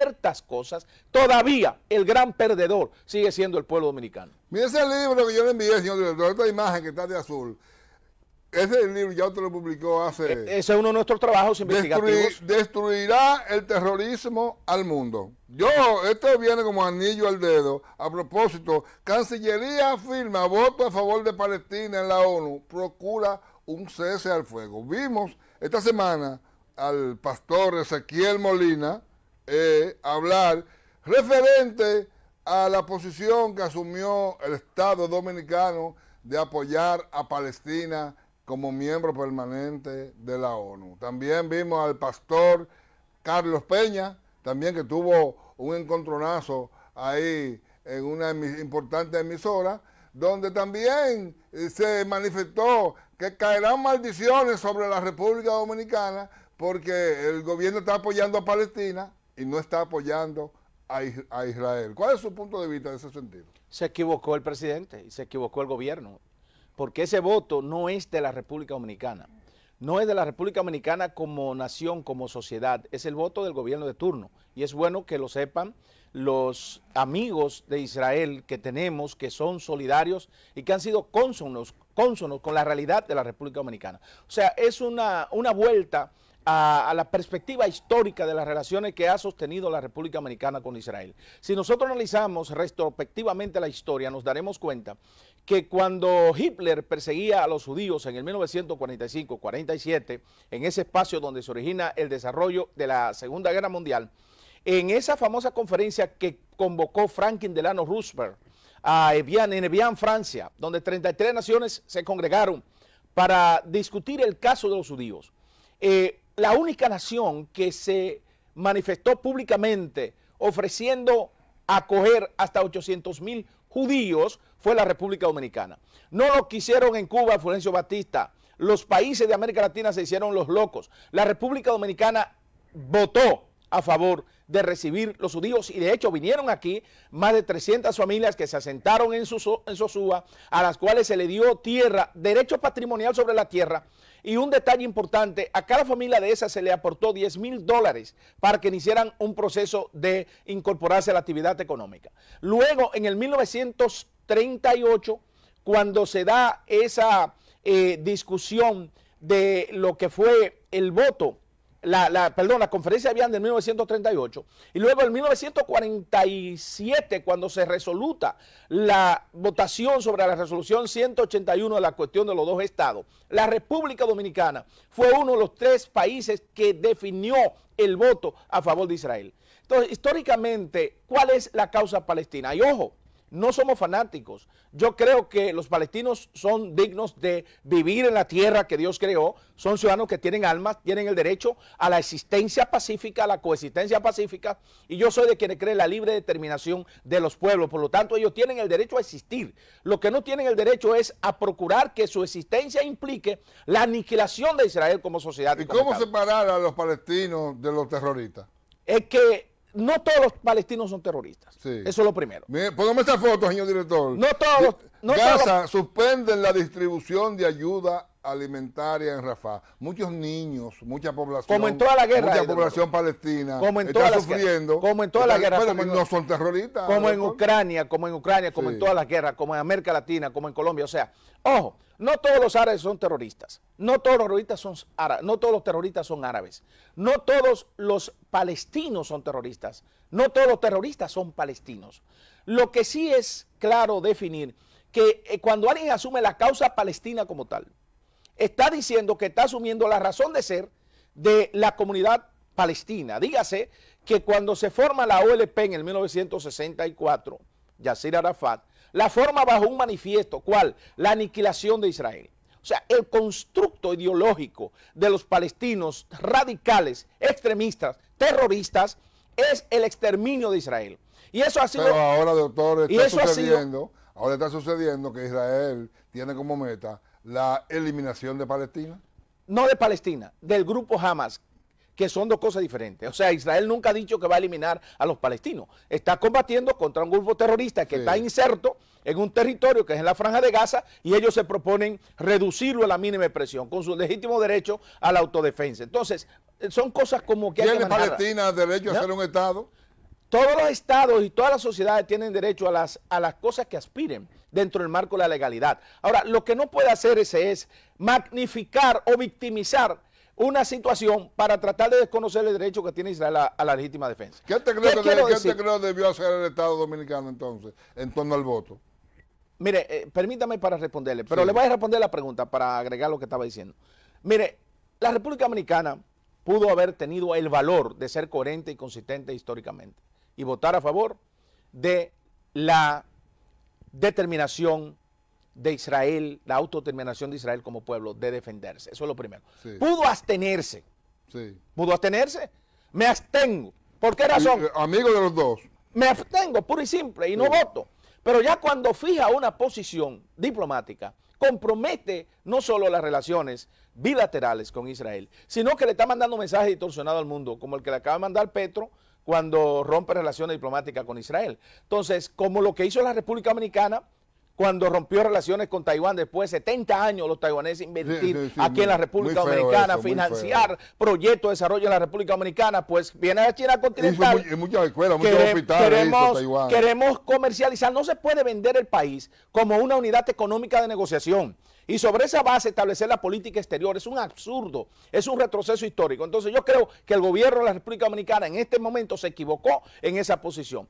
ciertas cosas, todavía el gran perdedor sigue siendo el pueblo dominicano. Mire ese libro que yo le envié, señor director, esta imagen que está de azul. Ese libro ya usted lo publicó hace... E-, ese es uno de nuestros trabajos investigativos. destruirá el terrorismo al mundo. Yo, esto viene como anillo al dedo. A propósito, Cancillería firma voto a favor de Palestina en la ONU. Procura un cese al fuego. Vimos esta semana al pastor Ezequiel Molina, eh, hablar referente a la posición que asumió el Estado dominicano de apoyar a Palestina como miembro permanente de la ONU. También vimos al pastor Carlos Peña, también que tuvo un encontronazo ahí en una importante emisora, donde también eh, se manifestó que caerán maldiciones sobre la República Dominicana porque el gobierno está apoyando a Palestina y no está apoyando a, Israel. ¿Cuál es su punto de vista en ese sentido? Se equivocó el presidente y se equivocó el gobierno, porque ese voto no es de la República Dominicana. No es de la República Dominicana como nación, como sociedad, es el voto del gobierno de turno. Y es bueno que lo sepan los amigos de Israel que tenemos, que son solidarios y que han sido cónsonos, con la realidad de la República Dominicana. O sea, es una, una vuelta a, la perspectiva histórica de las relaciones que ha sostenido la República Americana con Israel. Si nosotros analizamos retrospectivamente la historia, nos daremos cuenta que cuando Hitler perseguía a los judíos en el 1945-47, en ese espacio donde se origina el desarrollo de la Segunda Guerra Mundial, en esa famosa conferencia que convocó Franklin Delano Roosevelt a Evian, en Evian, Francia, donde 33 naciones se congregaron para discutir el caso de los judíos. Eh, la única nación que se manifestó públicamente ofreciendo acoger hasta 800 mil judíos fue la República Dominicana. No lo quisieron en Cuba, Florencio Batista. Los países de América Latina se hicieron los locos. La República Dominicana votó a favor de recibir los judíos y de hecho vinieron aquí más de 300 familias que se asentaron en, Sosúa, en Sosúa, a las cuales se le dio tierra, derecho patrimonial sobre la tierra, y un detalle importante, a cada familia de esa se le aportó 10 mil dólares para que iniciaran un proceso de incorporarse a la actividad económica. Luego, en el 1938, cuando se da esa eh, discusión de lo que fue el voto la, perdón, la conferencia de Vian de 1938 y luego en 1947 cuando se resoluta la votación sobre la resolución 181 de la cuestión de los dos estados, la República Dominicana fue uno de los tres países que definió el voto a favor de Israel. Entonces, históricamente, ¿cuál es la causa palestina? Y ojo, no somos fanáticos. Yo creo que los palestinos son dignos de vivir en la tierra que Dios creó. Son ciudadanos que tienen almas, tienen el derecho a la existencia pacífica, a la coexistencia pacífica. Y yo soy de quienes creen la libre determinación de los pueblos. Por lo tanto, ellos tienen el derecho a existir. Lo que no tienen el derecho es a procurar que su existencia implique la aniquilación de Israel como sociedad. ¿Y cómo separar a los palestinos de los terroristas? Es que no todos los palestinos son terroristas. Eso es lo primero. póngame esa foto, señor director. No todos. No Gaza, suspenden la distribución de ayuda alimentaria en Rafah. Muchos niños, mucha población. Mucha población palestina. Como en sufriendo. como en toda la guerra, no son terroristas. Como en Ucrania, como en Ucrania, como en todas las guerras, como en América Latina, como en Colombia. O sea, ojo, no todos los árabes son terroristas. No todos los terroristas son árabes. No todos los palestinos son terroristas. No todos los terroristas son palestinos. Lo que sí es claro definir que eh, cuando alguien asume la causa palestina como tal, está diciendo que está asumiendo la razón de ser de la comunidad palestina. Dígase que cuando se forma la OLP en el 1964, Yasser Arafat, la forma bajo un manifiesto, ¿cuál? La aniquilación de Israel. O sea, el constructo ideológico de los palestinos radicales, extremistas, terroristas, es el exterminio de Israel. Y eso ha sido... Pero ahora, doctor, está sucediendo, ahora está sucediendo que Israel tiene como meta la eliminación de Palestina? No de Palestina, del grupo Hamas, que son dos cosas diferentes. O sea, Israel nunca ha dicho que va a eliminar a los palestinos. Está combatiendo contra un grupo terrorista que está inserto en un territorio que es en la franja de Gaza y ellos se proponen reducirlo a la mínima expresión con su legítimo derecho a la autodefensa. Entonces, son cosas como que... hay que Palestina derecho a ser un Estado? Todos los estados y todas las sociedades tienen derecho a las, a las cosas que aspiren dentro del marco de la legalidad. Ahora, lo que no puede hacer ese es magnificar o victimizar una situación para tratar de desconocer el derecho que tiene Israel a, la legítima defensa. ¿Qué te que, debió hacer el Estado Dominicano entonces en torno al voto? Mire, eh, permítame para responderle, pero le voy a responder la pregunta para agregar lo que estaba diciendo. Mire, la República Dominicana pudo haber tenido el valor de ser coherente y consistente históricamente y votar a favor de la determinación de Israel, la autodeterminación de Israel como pueblo, de defenderse. Eso es lo primero. Pudo abstenerse. Sí. ¿Pudo abstenerse? Me abstengo. ¿Por qué razón? Amigo de los dos. Me abstengo, puro y simple, y no voto. Pero ya cuando fija una posición diplomática, compromete no solo las relaciones bilaterales con Israel, sino que le está mandando mensajes distorsionados al mundo, como el que le acaba de mandar Petro cuando rompe relaciones diplomáticas con Israel. Entonces, como lo que hizo la República Dominicana cuando rompió relaciones con Taiwán después de 70 años, los taiwaneses invertir aquí en la República Dominicana, financiar proyectos de desarrollo en la República Dominicana, pues viene a China continental. muchas escuelas, muchos hospitales. queremos comercializar, no se puede vender el país como una unidad económica de negociación y sobre esa base establecer la política exterior es un absurdo, es un retroceso histórico. Entonces yo creo que el gobierno de la República Dominicana en este momento se equivocó en esa posición.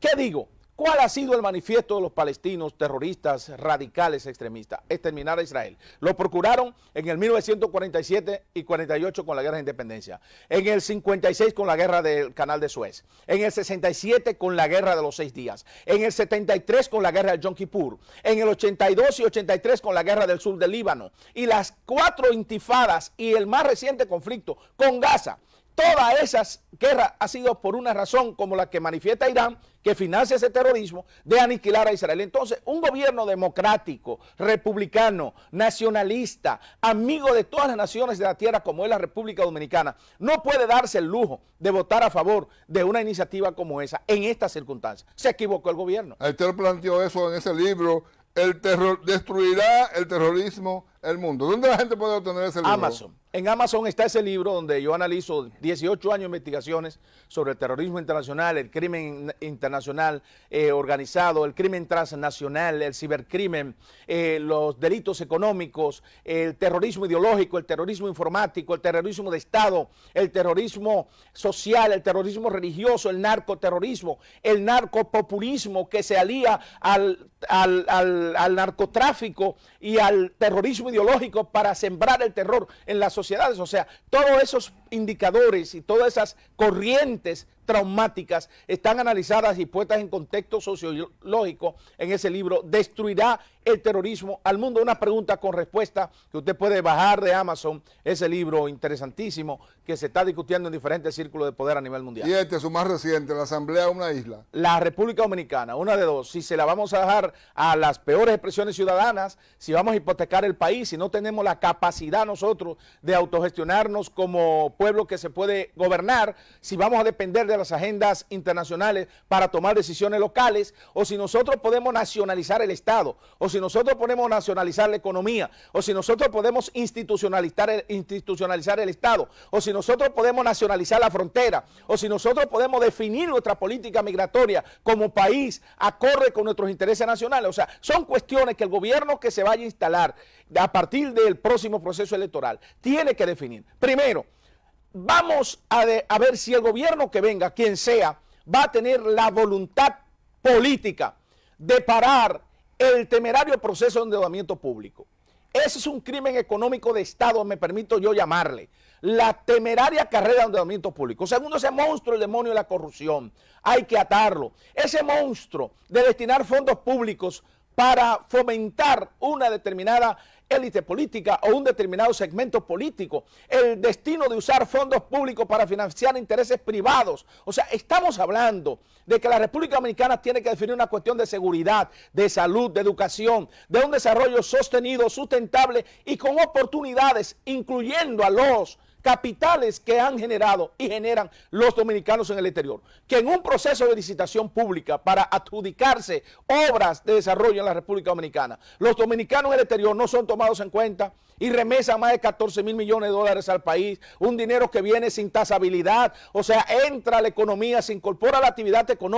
¿Qué digo? ¿Cuál ha sido el manifiesto de los palestinos terroristas radicales extremistas? Exterminar a Israel. Lo procuraron en el 1947 y 48 con la guerra de independencia. En el 56 con la guerra del canal de Suez. En el 67 con la guerra de los seis días. En el 73 con la guerra de Yom Kippur. En el 82 y 83 con la guerra del sur del Líbano. Y las cuatro intifadas y el más reciente conflicto con Gaza. Toda esa guerra ha sido por una razón como la que manifiesta Irán, que financia ese terrorismo, de aniquilar a Israel. Entonces, un gobierno democrático, republicano, nacionalista, amigo de todas las naciones de la tierra, como es la República Dominicana, no puede darse el lujo de votar a favor de una iniciativa como esa en estas circunstancias. Se equivocó el gobierno. terror planteó eso en ese libro, el terror destruirá el terrorismo el mundo. ¿Dónde la gente puede obtener ese libro? Amazon. En Amazon está ese libro donde yo analizo 18 años de investigaciones sobre el terrorismo internacional, el crimen internacional eh, organizado, el crimen transnacional, el cibercrimen, eh, los delitos económicos, el terrorismo ideológico, el terrorismo informático, el terrorismo de Estado, el terrorismo social, el terrorismo religioso, el narcoterrorismo, el narcopopulismo que se alía al, al narcotráfico y al terrorismo ideológico para sembrar el terror en las sociedades. O sea, todos esos indicadores y todas esas corrientes traumáticas están analizadas y puestas en contexto sociológico en ese libro, Destruirá el terrorismo al mundo. Una pregunta con respuesta que usted puede bajar de Amazon, ese libro interesantísimo que se está discutiendo en diferentes círculos de poder a nivel mundial. Y este, es su más reciente, la Asamblea de una isla. La República Dominicana, una de dos. Si se la vamos a dejar a las peores expresiones ciudadanas, si vamos a hipotecar el país, si no tenemos la capacidad nosotros de autogestionarnos como pueblo que se puede gobernar, si vamos a depender de las agendas internacionales para tomar decisiones locales, o si nosotros podemos nacionalizar el Estado, o si nosotros podemos nacionalizar la economía, o si nosotros podemos institucionalizar el, institucionalizar el Estado, o si nosotros podemos nacionalizar la frontera, o si nosotros podemos definir nuestra política migratoria como país, acorde con nuestros intereses nacionales. O sea, son cuestiones que el gobierno que se vaya a instalar a partir del próximo proceso electoral tiene que definir. Primero, vamos a, ver si el gobierno que venga, quien sea, va a tener la voluntad política de parar el temerario proceso de endeudamiento público. Ese es un crimen económico de Estado, me permito yo llamarle. La temeraria carrera de endeudamiento público. Segundo, ese monstruo, el demonio de la corrupción. Hay que atarlo. Ese monstruo de destinar fondos públicos para fomentar una determinada élite política o un determinado segmento político, el destino de usar fondos públicos para financiar intereses privados. O sea, estamos hablando de que la República Dominicana tiene que definir una cuestión de seguridad, de salud, de educación, de un desarrollo sostenido, sustentable y con oportunidades, incluyendo a los capitales que han generado y generan los dominicanos en el exterior, que en un proceso de licitación pública para adjudicarse obras de desarrollo en la República Dominicana, los dominicanos en el exterior no son tomados en cuenta y remesan más de 14 mil millones de dólares al país, un dinero que viene sin tasabilidad, o sea, entra a la economía, se incorpora a la actividad económica,